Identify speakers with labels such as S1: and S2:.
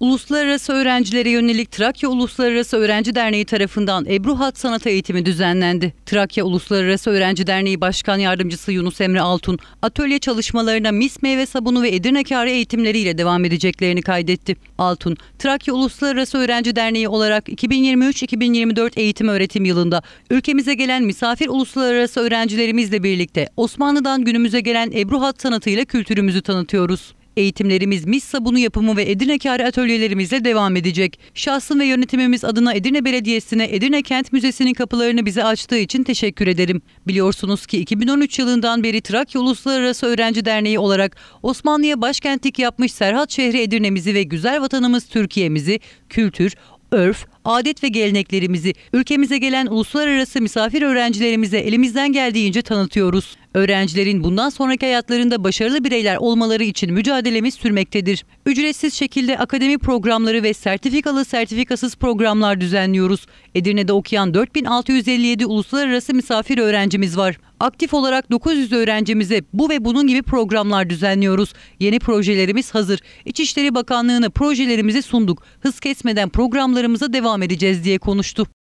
S1: Uluslararası öğrencilere yönelik Trakya Uluslararası Öğrenci Derneği tarafından Ebruhat Sanat Eğitimi düzenlendi. Trakya Uluslararası Öğrenci Derneği Başkan Yardımcısı Yunus Emre Altun, atölye çalışmalarına mis meyve sabunu ve Edirne kârı eğitimleriyle devam edeceklerini kaydetti. Altun, Trakya Uluslararası Öğrenci Derneği olarak 2023-2024 eğitim öğretim yılında ülkemize gelen misafir uluslararası öğrencilerimizle birlikte Osmanlı'dan günümüze gelen Ebruhat Hat sanatıyla kültürümüzü tanıtıyoruz. Eğitimlerimiz mis sabunu yapımı ve Edirne kari atölyelerimizle devam edecek. Şahsım ve yönetimimiz adına Edirne Belediyesi'ne Edirne Kent Müzesi'nin kapılarını bize açtığı için teşekkür ederim. Biliyorsunuz ki 2013 yılından beri Trakya Uluslararası Öğrenci Derneği olarak Osmanlı'ya başkentlik yapmış Serhat şehri Edirne'mizi ve güzel vatanımız Türkiye'mizi, kültür, örf, adet ve geleneklerimizi ülkemize gelen uluslararası misafir öğrencilerimize elimizden geldiğince tanıtıyoruz. Öğrencilerin bundan sonraki hayatlarında başarılı bireyler olmaları için mücadelemiz sürmektedir. Ücretsiz şekilde akademi programları ve sertifikalı sertifikasız programlar düzenliyoruz. Edirne'de okuyan 4657 uluslararası misafir öğrencimiz var. Aktif olarak 900 öğrencimize bu ve bunun gibi programlar düzenliyoruz. Yeni projelerimiz hazır. İçişleri Bakanlığı'na projelerimizi sunduk. Hız kesmeden programlarımıza devam edeceğiz diye konuştu.